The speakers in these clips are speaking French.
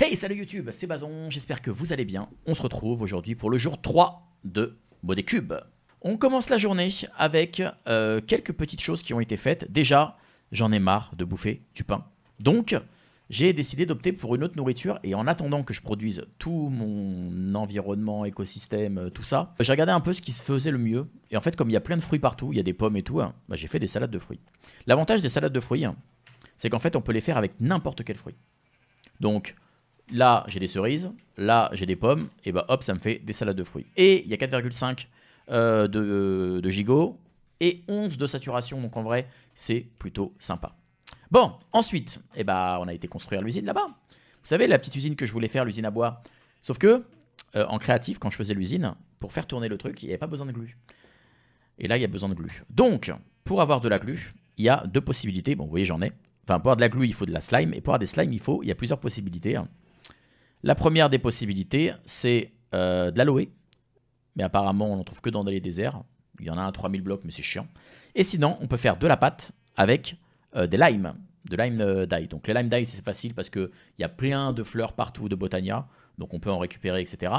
Hey, salut YouTube, c'est Bazon, j'espère que vous allez bien. On se retrouve aujourd'hui pour le jour 3 de Body Cube. On commence la journée avec euh, quelques petites choses qui ont été faites. Déjà, j'en ai marre de bouffer du pain. Donc, j'ai décidé d'opter pour une autre nourriture et en attendant que je produise tout mon environnement, écosystème, tout ça, j'ai regardé un peu ce qui se faisait le mieux. Et en fait, comme il y a plein de fruits partout, il y a des pommes et tout, hein, bah, j'ai fait des salades de fruits. L'avantage des salades de fruits, hein, c'est qu'en fait, on peut les faire avec n'importe quel fruit. Donc, Là, j'ai des cerises. Là, j'ai des pommes. Et bah hop, ça me fait des salades de fruits. Et il y a 4,5 euh, de, euh, de gigots et 11 de saturation. Donc en vrai, c'est plutôt sympa. Bon, ensuite, et eh bah on a été construire l'usine là-bas. Vous savez, la petite usine que je voulais faire, l'usine à bois. Sauf que, euh, en créatif, quand je faisais l'usine, pour faire tourner le truc, il n'y avait pas besoin de glu. Et là, il y a besoin de glu. Donc, pour avoir de la glu, il y a deux possibilités. Bon, vous voyez, j'en ai. Enfin, pour avoir de la glue, il faut de la slime. Et pour avoir des slimes, il, faut, il y a plusieurs possibilités. Hein. La première des possibilités, c'est euh, de l'aloe. Mais apparemment, on n'en trouve que dans les déserts. Il y en a un 3000 blocs, mais c'est chiant. Et sinon, on peut faire de la pâte avec euh, des limes. De lime euh, d'ail. Donc les lime d'ail, c'est facile parce qu'il y a plein de fleurs partout de Botania. Donc on peut en récupérer, etc.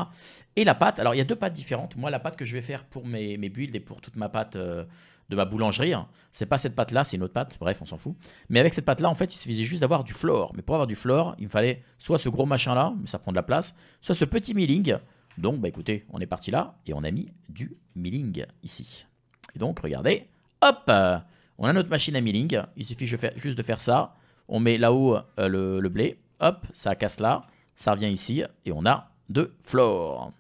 Et la pâte, alors il y a deux pâtes différentes. Moi, la pâte que je vais faire pour mes, builds et pour toute ma pâte euh, de ma boulangerie, hein. c'est pas cette pâte-là, c'est une autre pâte, bref, on s'en fout. Mais avec cette pâte-là, en fait, il suffisait juste d'avoir du flore. Mais pour avoir du flore, il me fallait soit ce gros machin-là, mais ça prend de la place, soit ce petit milling. Donc, bah écoutez, on est parti là et on a mis du milling ici. Et donc, regardez, hop On a notre machine à milling. Il suffit juste de faire ça. On met là-haut euh, le, blé. Hop, ça casse là. Ça revient ici et on a de floor.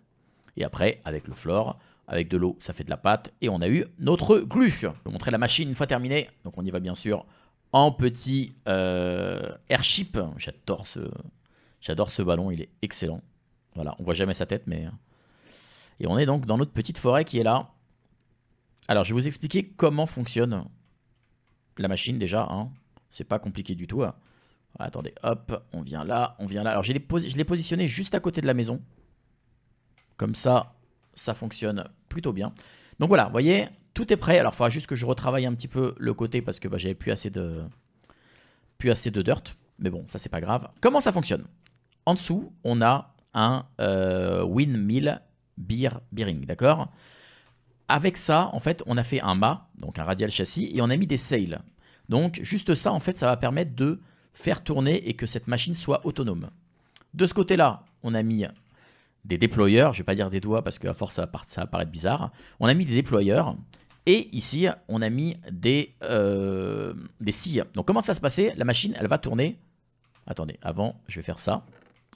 Et après, avec le flore... Avec de l'eau, ça fait de la pâte. Et on a eu notre glue. Je vais vous montrer la machine une fois terminée. Donc on y va bien sûr en petit euh, airship. J'adore ce, j'adore ce ballon, il est excellent. Voilà, on voit jamais sa tête, mais... Euh. Et on est donc dans notre petite forêt qui est là. Alors, je vais vous expliquer comment fonctionne la machine déjà. Hein. C'est pas compliqué du tout. Hein. Attendez, hop, on vient là, on vient là. Alors, je l'ai positionné juste à côté de la maison. Comme ça, ça fonctionne plutôt bien. Donc voilà, vous voyez, tout est prêt. Alors, il faudra juste que je retravaille un petit peu le côté parce que bah, j'avais plus assez de plus assez de dirt. Mais bon, ça, c'est pas grave. Comment ça fonctionne En dessous, on a un euh, windmill bearing, d'accord Avec ça, en fait, on a fait un mât, donc un radial châssis, et on a mis des sails. Donc, juste ça, en fait, ça va permettre de faire tourner et que cette machine soit autonome. De ce côté-là, on a mis des déployeurs, je vais pas dire des doigts parce qu'à force ça va, ça paraître bizarre, on a mis des déployeurs et ici on a mis des, euh, des Donc comment ça se passe La machine elle va tourner, attendez, avant je vais faire ça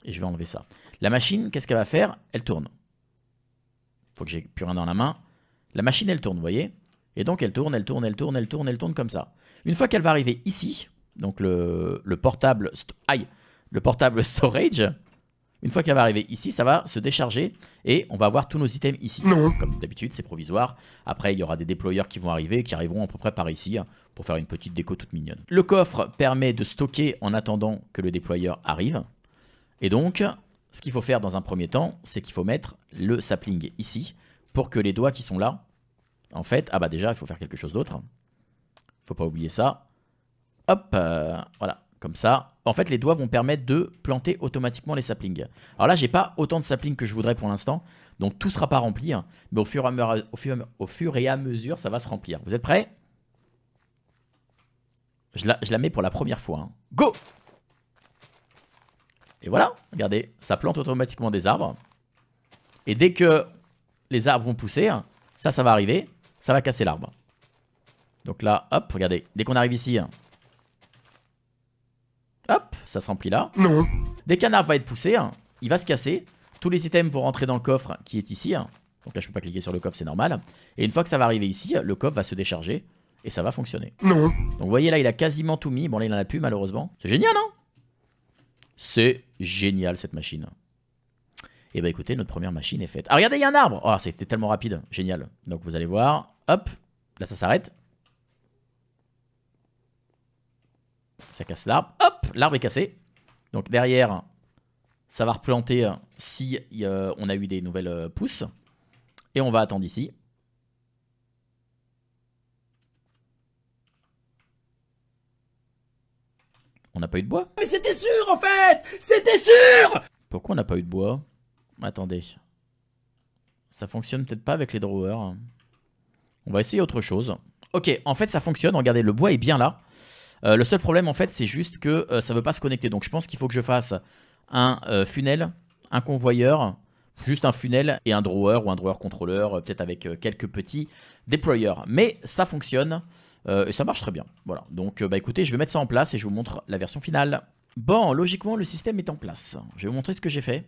et je vais enlever ça. La machine qu'est-ce qu'elle va faire Elle tourne. Faut que j'ai plus rien dans la main. La machine elle tourne, vous voyez Et donc elle tourne, elle tourne, elle tourne, elle tourne, elle tourne comme ça. Une fois qu'elle va arriver ici, donc le, le portable, aïe, le portable storage, une fois qu'elle va arriver ici, ça va se décharger et on va avoir tous nos items ici. Comme d'habitude, c'est provisoire. Après, il y aura des déployeurs qui vont arriver, qui arriveront à peu près par ici hein, pour faire une petite déco toute mignonne. Le coffre permet de stocker en attendant que le déployeur arrive. Et donc, ce qu'il faut faire dans un premier temps, c'est qu'il faut mettre le sapling ici pour que les doigts qui sont là, en fait, ah bah déjà, il faut faire quelque chose d'autre. Faut pas oublier ça. Hop, euh, voilà. Comme ça, en fait, les doigts vont permettre de planter automatiquement les saplings. Alors là, j'ai pas autant de saplings que je voudrais pour l'instant, donc tout sera pas rempli, hein, mais au fur, et à mesure, ça va se remplir. Vous êtes prêts je la, mets pour la première fois. Hein. Go Et voilà, regardez, ça plante automatiquement des arbres. Et dès que les arbres vont pousser, hein, ça, ça va arriver, ça va casser l'arbre. Donc là, hop, regardez, dès qu'on arrive ici, ça se remplit là. Non. qu'un arbre va être poussé, hein. il va se casser. Tous les items vont rentrer dans le coffre qui est ici. Hein. Donc là, je peux pas cliquer sur le coffre, c'est normal. Et une fois que ça va arriver ici, le coffre va se décharger et ça va fonctionner. Non. Donc vous voyez là, il a quasiment tout mis. Bon, là, il en a plus malheureusement. C'est génial, non hein. C'est génial cette machine. Et eh bah ben, écoutez, notre première machine est faite. Ah, regardez, il y a un arbre Oh, c'était tellement rapide. Génial. Donc vous allez voir. Hop, là, ça s'arrête. Ça casse l'arbre. Hop L'arbre est cassé. Donc derrière, ça va replanter euh, si euh, on a eu des nouvelles euh, pousses. Et on va attendre ici. On n'a pas eu de bois Mais c'était sûr en fait C'était sûr Pourquoi on n'a pas eu de bois Attendez. Ça fonctionne peut-être pas avec les drawers. On va essayer autre chose. Ok, en fait ça fonctionne. Regardez, le bois est bien là. Euh, le seul problème, en fait, c'est juste que euh, ça ne veut pas se connecter. Donc, je pense qu'il faut que je fasse un euh, funnel, un convoyeur, juste un funnel et un drawer ou un drawer contrôleur peut-être avec quelques petits déployeurs. Mais ça fonctionne et ça marche très bien. Voilà. Donc, bah, écoutez, je vais mettre ça en place et je vous montre la version finale. Bon, logiquement, le système est en place. Je vais vous montrer ce que j'ai fait.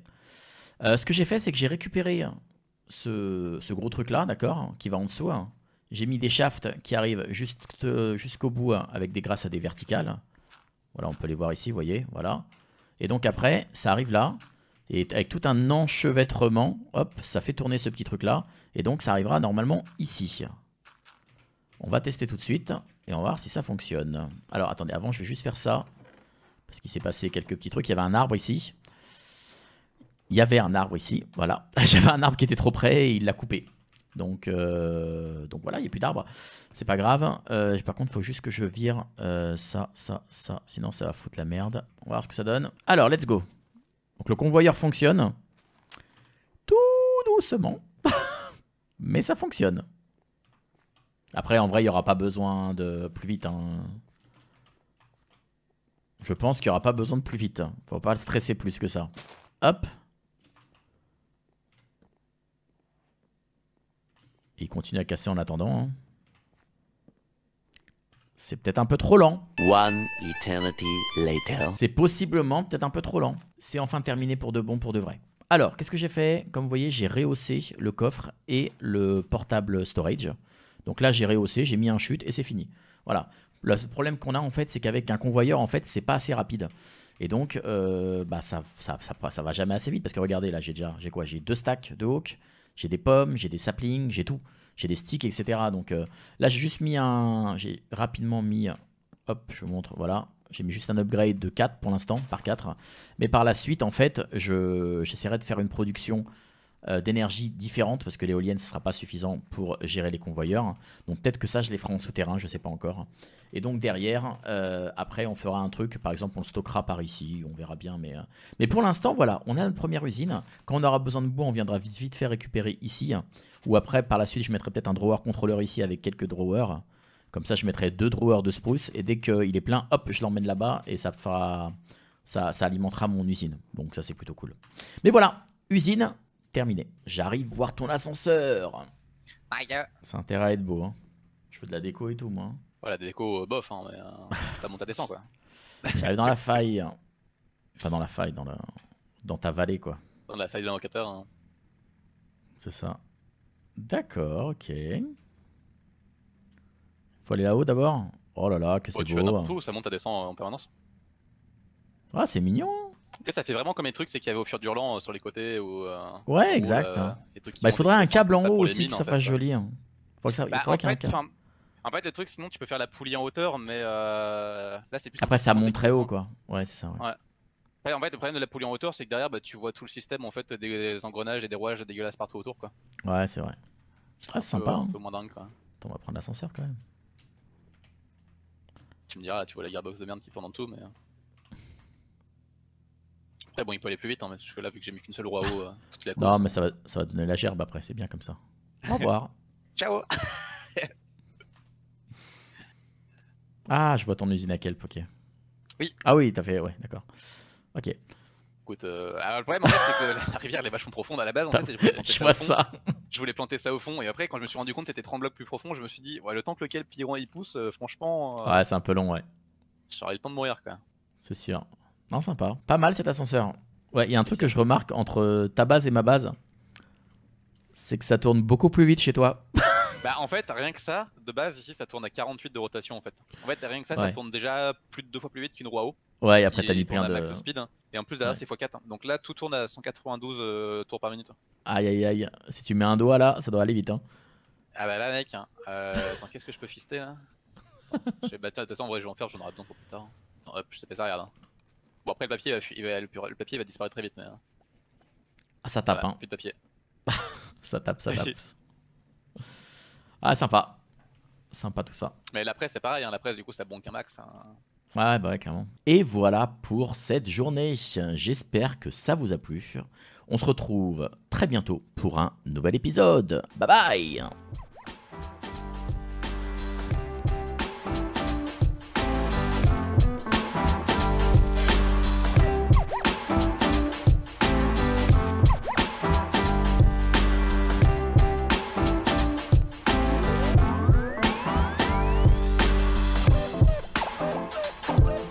ce que j'ai fait, c'est que j'ai récupéré ce, ce, gros truc là, d'accord, qui va en dessous. Hein. J'ai mis des shafts qui arrivent euh, jusqu'au bout hein, avec des grâces à des verticales. Voilà, on peut les voir ici, vous voyez, voilà. Et donc après, ça arrive là, et avec tout un enchevêtrement, hop, ça fait tourner ce petit truc-là, et donc ça arrivera normalement ici. On va tester tout de suite, et on va voir si ça fonctionne. Alors attendez, avant je vais juste faire ça, parce qu'il s'est passé quelques petits trucs, il y avait un arbre ici. Il y avait un arbre ici, voilà. J'avais un arbre qui était trop près, et il l'a coupé. Donc, euh, donc voilà, il n'y a plus d'arbres. C'est pas grave. Euh, par contre, il faut juste que je vire euh, ça, ça, ça. Sinon, ça va foutre la merde. On va voir ce que ça donne. Alors, let's go. Donc, le convoyeur fonctionne. Tout doucement. Mais ça fonctionne. Après, en vrai, il n'y aura pas besoin de plus vite. Hein. Je pense qu'il n'y aura pas besoin de plus vite. Faut pas le stresser plus que ça. Hop. il continue à casser en attendant. Hein. C'est peut-être un peu trop lent. One eternity later. C'est possiblement peut-être un peu trop lent. C'est enfin terminé pour de bon, pour de vrai. Alors, qu'est-ce que j'ai fait Comme vous voyez, j'ai rehaussé le coffre et le portable storage. Donc là, j'ai rehaussé, j'ai mis un chute et c'est fini. Voilà. Le problème qu'on a en fait, c'est qu'avec un convoyeur, en fait, c'est pas assez rapide. Et donc, euh, bah, ça, ça, va jamais assez vite parce que regardez, là, j'ai déjà, j'ai quoi J'ai deux stacks de hawk, j'ai des pommes, j'ai des saplings, j'ai tout. J'ai des sticks, etc. Donc euh, là, j'ai juste mis un. J'ai rapidement mis. Hop, je vous montre, voilà. J'ai mis juste un upgrade de 4 pour l'instant, par 4. Mais par la suite, en fait, j'essaierai de faire une production euh, d'énergie différente parce que l'éolienne, ce ne sera pas suffisant pour gérer les convoyeurs. Donc peut-être que ça, je les ferai en souterrain, je sais pas encore. Et donc derrière, euh, après, on fera un truc, par exemple, on stockera par ici, on verra bien. Mais, euh. mais pour l'instant, voilà, on a notre première usine. Quand on aura besoin de bois, on viendra vite, vite faire récupérer ici. Ou après, par la suite, je mettrai peut-être un drawer contrôleur ici avec quelques drawers. Comme ça, je mettrai deux drawers de spruce. Et dès qu'il est plein, hop, je l'emmène là-bas et ça, fera... ça, ça alimentera mon usine. Donc ça, c'est plutôt cool. Mais voilà, usine, terminé. J'arrive voir ton ascenseur. C'est intérêt à être beau. Hein. Je veux de la déco et tout, moi. Ouais, la déco, euh, bof, hein, mais euh, ça monte à descend, quoi. dans la faille. ça dans la faille, dans, dans ta vallée, quoi. Dans la faille de l'invocateur. Hein. C'est ça. D'accord, ok. Faut aller là-haut d'abord. Oh là là, que oh, c'est beau. ça monte à descend en permanence. Ah, c'est mignon ça fait vraiment comme les trucs, c'est qu'il y avait au fur d'Urlan euh, sur les côtés. Ou, euh, ouais, exact. Euh, bah, il faudrait un câble en haut aussi que ça fasse joli. Hein. Faut que ça... En fait, le truc, sinon, tu peux faire la poulie en hauteur, mais euh, là, c'est plus. Après, ça monte très haut, quoi. Ouais, c'est ça. Ouais. En fait, le problème de la poulie en hauteur, c'est que derrière, bah, tu vois tout le système en fait, des engrenages et des rouages dégueulasses partout autour. Quoi. Ouais, c'est vrai. c'est sympa. Un hein. peu moins dingue, quoi. on va prendre l'ascenseur quand même. Tu me diras, tu vois la gearbox de merde qui tourne en dessous, mais bon, il peut aller plus vite, hein, parce que là, vu que j'ai mis qu'une seule roi euh, toute la course. Non, mais ça va, ça va donner la gerbe après, c'est bien comme ça. Au revoir. Ciao Ah, je vois ton usine à kelp, ok. Oui. Ah oui, t'as fait, ouais, d'accord. Ok. Écoute, euh, le problème en fait, c'est que la rivière elle est vachement profonde à la base. En fait, je, vois ça. Je voulais planter ça au fond, et après, quand je me suis rendu compte que c'était 30 blocs plus profond, je me suis dit, ouais, le temps que lequel Piron il pousse, euh, franchement. ouais, c'est un peu long, ouais. J'aurais eu le temps de mourir, quoi. C'est sûr. Non, sympa. Pas mal cet ascenseur. Ouais, il y a un truc que je remarque entre ta base et ma base, c'est que ça tourne beaucoup plus vite chez toi. Bah en fait, rien que ça, de base ici, ça tourne à 48 de rotation en fait. En fait, rien que ça, ça tourne déjà plus de deux fois plus vite qu'une roi haut. Ouais, et après t'as mis plein de. speed, hein. Et en plus derrière, c'est x4. Hein. Donc là, tout tourne à 192 euh, tours par minute. Aïe aïe aïe. Si tu mets un doigt là, ça doit aller vite. Hein. Ah bah là, mec. Hein. Euh, qu'est-ce que je peux fister là Bah vais, De toute façon, en vrai, je vais en faire, j'en aurai besoin pour plus tard. Hop, je te fais ça, regarde. Bon, après, le papier euh, va, le, papier va disparaître très vite. Mais... Hein. Ah, ça tape, hein. Plus de papier. ça tape, ça tape. ah, sympa. Sympa tout ça. Mais la presse, c'est pareil. Hein. La presse, du coup, ça bonque un max. Hein. Ouais, bah ouais, clairement. Et voilà pour cette journée. J'espère que ça vous a plu. On se retrouve très bientôt pour un nouvel épisode. Bye bye